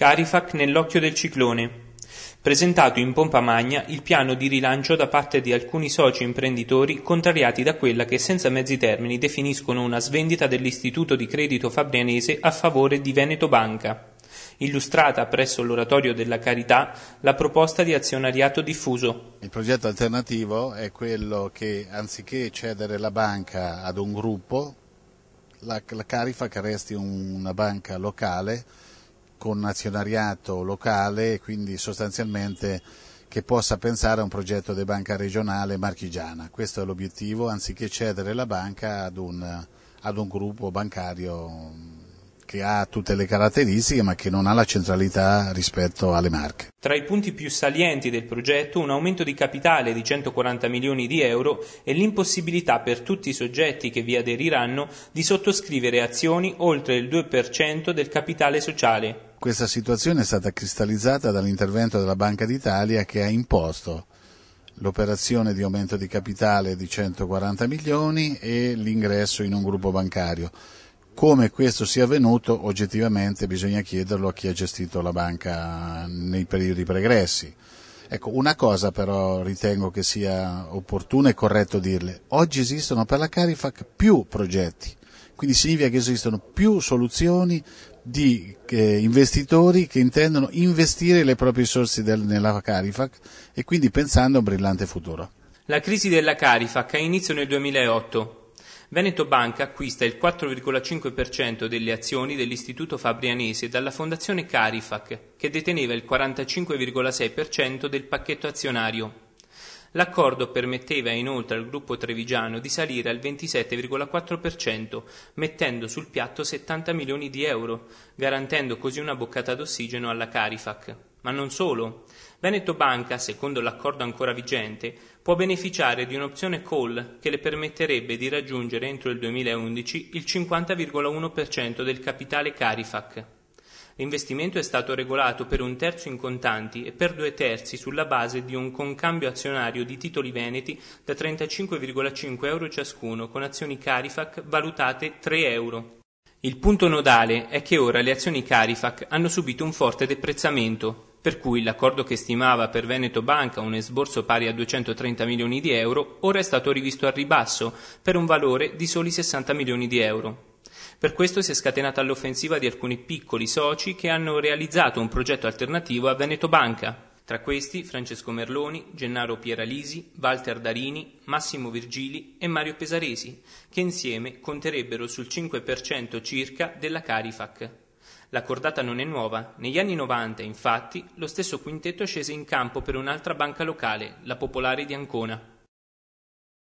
Carifac nell'occhio del ciclone, presentato in pompa magna il piano di rilancio da parte di alcuni soci imprenditori contrariati da quella che senza mezzi termini definiscono una svendita dell'istituto di credito fabrianese a favore di Veneto Banca illustrata presso l'Oratorio della Carità la proposta di azionariato diffuso. Il progetto alternativo è quello che anziché cedere la banca ad un gruppo, la, la Carifa che resti una banca locale connazionariato locale e quindi sostanzialmente che possa pensare a un progetto di banca regionale marchigiana. Questo è l'obiettivo, anziché cedere la banca ad un, ad un gruppo bancario mm, che ha tutte le caratteristiche ma che non ha la centralità rispetto alle marche. Tra i punti più salienti del progetto un aumento di capitale di 140 milioni di euro e l'impossibilità per tutti i soggetti che vi aderiranno di sottoscrivere azioni oltre il 2% del capitale sociale. Questa situazione è stata cristallizzata dall'intervento della Banca d'Italia che ha imposto l'operazione di aumento di capitale di 140 milioni e l'ingresso in un gruppo bancario. Come questo sia avvenuto oggettivamente bisogna chiederlo a chi ha gestito la banca nei periodi pregressi. Ecco, una cosa però ritengo che sia opportuno e corretto dirle. Oggi esistono per la Carifac più progetti quindi significa che esistono più soluzioni di eh, investitori che intendono investire le proprie risorse del, nella Carifac e quindi pensando a un brillante futuro. La crisi della Carifac ha inizio nel 2008. Veneto Banca acquista il 4,5% delle azioni dell'Istituto Fabrianese dalla Fondazione Carifac, che deteneva il 45,6% del pacchetto azionario. L'accordo permetteva inoltre al gruppo trevigiano di salire al 27,4%, mettendo sul piatto 70 milioni di euro, garantendo così una boccata d'ossigeno alla Carifac. Ma non solo. Veneto Banca, secondo l'accordo ancora vigente, può beneficiare di un'opzione call che le permetterebbe di raggiungere entro il 2011 il 50,1% del capitale Carifac. L'investimento è stato regolato per un terzo in contanti e per due terzi sulla base di un concambio azionario di titoli veneti da 35,5 euro ciascuno con azioni Carifac valutate 3 euro. Il punto nodale è che ora le azioni Carifac hanno subito un forte deprezzamento, per cui l'accordo che stimava per Veneto Banca un esborso pari a 230 milioni di euro ora è stato rivisto al ribasso per un valore di soli 60 milioni di euro. Per questo si è scatenata l'offensiva di alcuni piccoli soci che hanno realizzato un progetto alternativo a Veneto Banca, tra questi Francesco Merloni, Gennaro Pieralisi, Walter Darini, Massimo Virgili e Mario Pesaresi, che insieme conterebbero sul 5% circa della Carifac. La cordata non è nuova, negli anni 90 infatti lo stesso quintetto scese in campo per un'altra banca locale, la Popolare di Ancona.